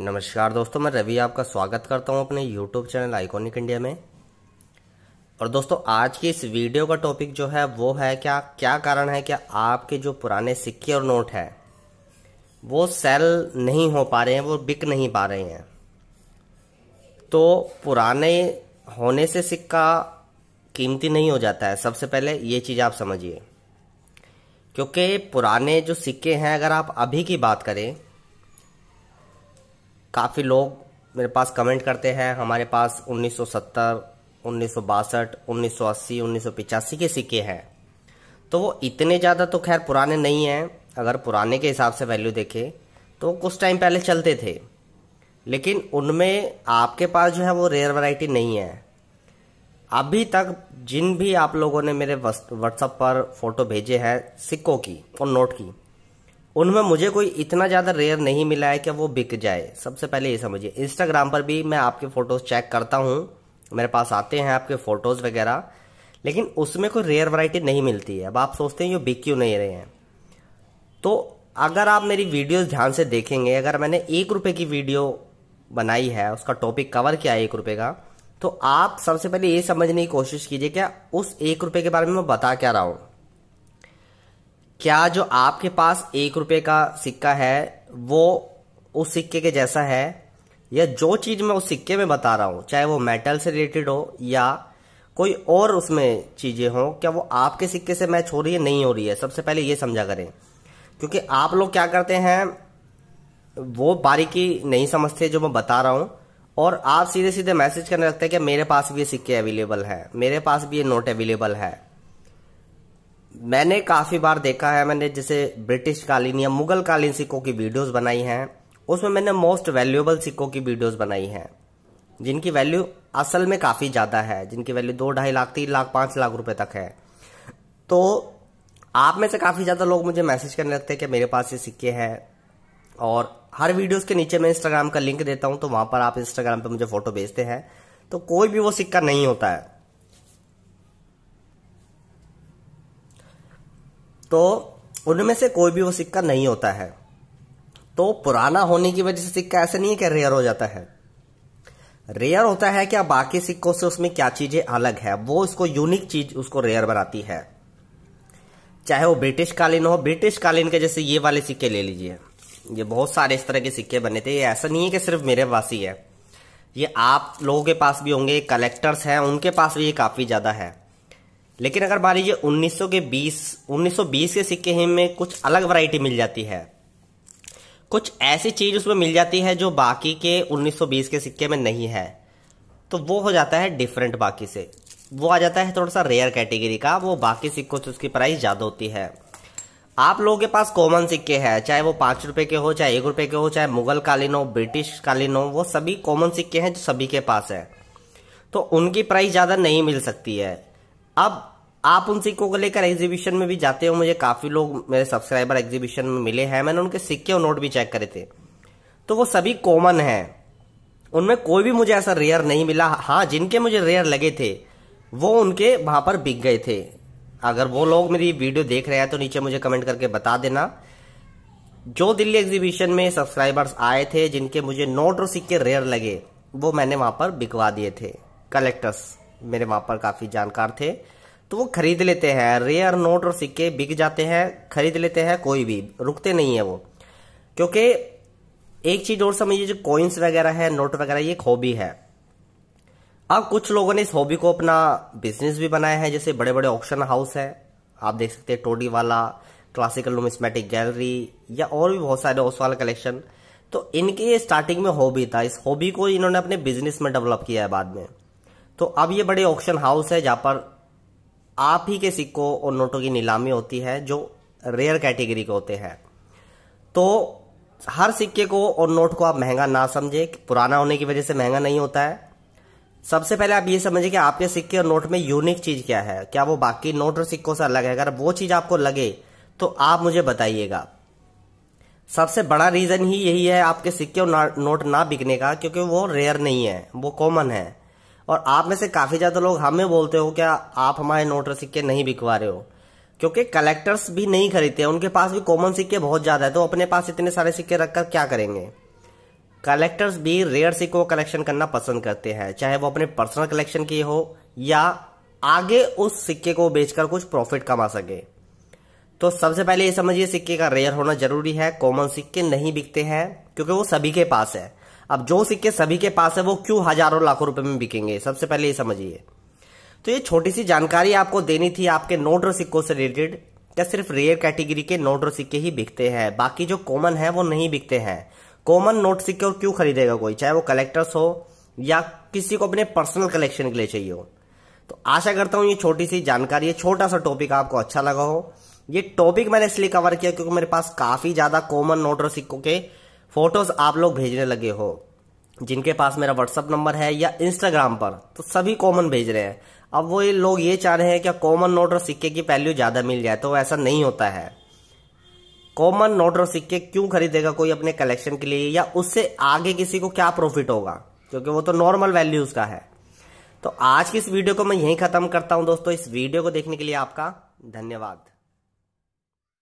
नमस्कार दोस्तों मैं रवि आपका स्वागत करता हूं अपने यूट्यूब चैनल आइकॉनिक इंडिया में और दोस्तों आज की इस वीडियो का टॉपिक जो है वो है क्या क्या कारण है कि आपके जो पुराने सिक्के और नोट हैं वो सेल नहीं हो पा रहे हैं वो बिक नहीं पा रहे हैं तो पुराने होने से सिक्का कीमती नहीं हो जाता है सबसे पहले ये चीज़ आप समझिए क्योंकि पुराने जो सिक्के हैं अगर आप अभी की बात करें काफ़ी लोग मेरे पास कमेंट करते हैं हमारे पास 1970, उन्नीस सौ बासठ उन्नीस सौ अस्सी उन्नीस सौ पिचासी के सिक्के हैं तो वो इतने ज़्यादा तो खैर पुराने नहीं हैं अगर पुराने के हिसाब से वैल्यू देखें तो कुछ टाइम पहले चलते थे लेकिन उनमें आपके पास जो है वो रेयर वैरायटी नहीं है अभी तक जिन भी आप लोगों ने मेरे व्हाट्सअप पर फ़ोटो भेजे हैं सिक्कों की और नोट की उनमें मुझे कोई इतना ज़्यादा रेयर नहीं मिला है कि वो बिक जाए सबसे पहले ये समझिए इंस्टाग्राम पर भी मैं आपके फ़ोटोज़ चेक करता हूँ मेरे पास आते हैं आपके फ़ोटोज़ वगैरह लेकिन उसमें कोई रेयर वराइटी नहीं मिलती है अब आप सोचते हैं ये बिक क्यों नहीं रहे हैं तो अगर आप मेरी वीडियोस ध्यान से देखेंगे अगर मैंने एक रुपये की वीडियो बनाई है उसका टॉपिक कवर किया है एक रुपये का तो आप सबसे पहले ये समझने की कोशिश कीजिए क्या उस एक रुपये के बारे में मैं बता क्या रहा हूँ क्या जो आपके पास एक रुपये का सिक्का है वो उस सिक्के के जैसा है या जो चीज़ मैं उस सिक्के में बता रहा हूँ चाहे वो मेटल से रिलेटेड हो या कोई और उसमें चीज़ें हों क्या वो आपके सिक्के से मैच हो रही है नहीं हो रही है सबसे पहले ये समझा करें क्योंकि आप लोग क्या करते हैं वो बारीकी नहीं समझते जो मैं बता रहा हूँ और आप सीधे सीधे मैसेज करने लगते हैं कि मेरे पास भी ये सिक्के अवेलेबल हैं मेरे पास भी ये नोट अवेलेबल है मैंने काफ़ी बार देखा है मैंने जैसे ब्रिटिश कालीन या मुगल कालीन सिक्कों की वीडियोस बनाई हैं उसमें मैंने मोस्ट वैल्यूएबल सिक्कों की वीडियोस बनाई हैं जिनकी वैल्यू असल में काफ़ी ज़्यादा है जिनकी वैल्यू दो ढाई लाख तीन लाख पांच लाख रुपए तक है तो आप में से काफ़ी ज़्यादा लोग मुझे मैसेज करने लगते हैं कि मेरे पास ये सिक्के हैं और हर वीडियोस के नीचे मैं इंस्टाग्राम का लिंक देता हूं तो वहां पर आप इंस्टाग्राम पर मुझे फ़ोटो भेजते हैं तो कोई भी वो सिक्का नहीं होता है तो उनमें से कोई भी वो सिक्का नहीं होता है तो पुराना होने की वजह से सिक्का ऐसा नहीं है कि रेयर हो जाता है रेयर होता है क्या बाकी सिक्कों से उसमें क्या चीज़ें अलग है वो इसको यूनिक चीज़ उसको रेयर बनाती है चाहे वो ब्रिटिश कालीन हो ब्रिटिश कालीन के जैसे ये वाले सिक्के ले लीजिए ये बहुत सारे इस तरह के सिक्के बने थे ये ऐसा नहीं है कि सिर्फ मेरे पास ही है ये आप लोगों के पास भी होंगे कलेक्टर्स हैं उनके पास भी ये काफ़ी ज़्यादा है लेकिन अगर मान लीजिए 1900 के 20 1920 के सिक्के में कुछ अलग वैरायटी मिल जाती है कुछ ऐसी चीज़ उसमें मिल जाती है जो बाकी के 1920 के सिक्के में नहीं है तो वो हो जाता है डिफरेंट बाकी से वो आ जाता है थोड़ा सा रेयर कैटेगरी का वो बाकी सिक्कों से उसकी प्राइस ज़्यादा होती है आप लोगों के पास कॉमन सिक्के हैं चाहे वो पाँच रुपये के हो चाहे एक रुपये के हो चाहे मुगल कालीन हो ब्रिटिश कालीन हो वो सभी कॉमन सिक्के हैं जो सभी के पास है तो उनकी प्राइस ज़्यादा नहीं मिल सकती है अब आप उन सिक्कों को लेकर एग्जीबिशन में भी जाते हो मुझे काफ़ी लोग मेरे सब्सक्राइबर एग्जीबिशन में मिले हैं मैंने उनके सिक्के और नोट भी चेक करे थे तो वो सभी कॉमन है उनमें कोई भी मुझे ऐसा रेयर नहीं मिला हाँ जिनके मुझे रेयर लगे थे वो उनके वहां पर बिक गए थे अगर वो लोग मेरी वीडियो देख रहे हैं तो नीचे मुझे कमेंट करके बता देना जो दिल्ली एग्जीबिशन में सब्सक्राइबर्स आए थे जिनके मुझे नोट और सिक्के रेयर लगे वो मैंने वहां पर बिकवा दिए थे कलेक्टर्स मेरे वहाँ पर काफ़ी जानकार थे तो वो खरीद लेते हैं रेयर नोट और सिक्के बिक जाते हैं खरीद लेते हैं कोई भी रुकते नहीं है वो क्योंकि एक चीज़ और समझिए जो कॉइन्स वगैरह है नोट वगैरह ये एक हॉबी है अब कुछ लोगों ने इस हॉबी को अपना बिजनेस भी बनाया है जैसे बड़े बड़े ऑप्शन हाउस है आप देख सकते हैं टोडी वाला क्लासिकल नोमिस्मेटिक गैलरी या और भी बहुत सारे ओसवाल कलेक्शन तो इनके स्टार्टिंग में हॉबी था इस हॉबी को इन्होंने अपने बिजनेस में डेवलप किया है बाद में तो अब ये बड़े ऑक्शन हाउस है जहां पर आप ही के सिक्कों और नोटों की नीलामी होती है जो रेयर कैटेगरी के होते हैं तो हर सिक्के को और नोट को आप महंगा ना समझे पुराना होने की वजह से महंगा नहीं होता है सबसे पहले आप ये समझे कि आपके सिक्के और नोट में यूनिक चीज़ क्या है क्या वो बाकी नोट और सिक्कों से अलग है अगर वो चीज़ आपको लगे तो आप मुझे बताइएगा सबसे बड़ा रीज़न ही यही है आपके सिक्के और नोट ना बिकने का क्योंकि वो रेयर नहीं है वो कॉमन है और आप में से काफ़ी ज़्यादा लोग हमें बोलते हो क्या आप हमारे नोट और सिक्के नहीं बिकवा रहे हो क्योंकि कलेक्टर्स भी नहीं खरीदते उनके पास भी कॉमन सिक्के बहुत ज़्यादा है तो अपने पास इतने सारे सिक्के रखकर क्या करेंगे कलेक्टर्स भी रेयर सिक्कों का कलेक्शन करना पसंद करते हैं चाहे वो अपने पर्सनल कलेक्शन की हो या आगे उस सिक्के को बेचकर कुछ प्रॉफिट कमा सके तो सबसे पहले ये समझिए सिक्के का रेयर होना जरूरी है कॉमन सिक्के नहीं बिकते हैं क्योंकि वो सभी के पास है अब जो सिक्के सभी के पास है वो क्यों हजारों लाखों रुपए में बिकेंगे सबसे पहले ये समझिए तो ये छोटी सी जानकारी आपको देनी थी आपके नोट और सिक्कों से रिलेटेड क्या सिर्फ रेयर कैटेगरी के नोट और सिक्के ही बिकते हैं बाकी जो कॉमन है वो नहीं बिकते हैं कॉमन नोट सिक्के और क्यों खरीदेगा कोई चाहे वो कलेक्टर्स हो या किसी को अपने पर्सनल कलेक्शन के लिए चाहिए हो तो आशा करता हूँ ये छोटी सी जानकारी ये छोटा सा टॉपिक आपको अच्छा लगा हो ये टॉपिक मैंने इसलिए कवर किया क्योंकि मेरे पास काफ़ी ज़्यादा कॉमन नोट और सिक्कों के फ़ोटोज़ आप लोग भेजने लगे हो जिनके पास मेरा व्हाट्सअप नंबर है या इंस्टाग्राम पर तो सभी कॉमन भेज रहे हैं अब वो ये लोग ये चाह रहे हैं कि कॉमन नोट और सिक्के की वैल्यू ज़्यादा मिल जाए तो ऐसा नहीं होता है कॉमन नोट और सिक्के क्यों खरीदेगा कोई अपने कलेक्शन के लिए या उससे आगे किसी को क्या प्रॉफिट होगा क्योंकि वो तो नॉर्मल वैल्यूज़ का है तो आज की इस वीडियो को मैं यहीं ख़त्म करता हूं दोस्तों इस वीडियो को देखने के लिए आपका धन्यवाद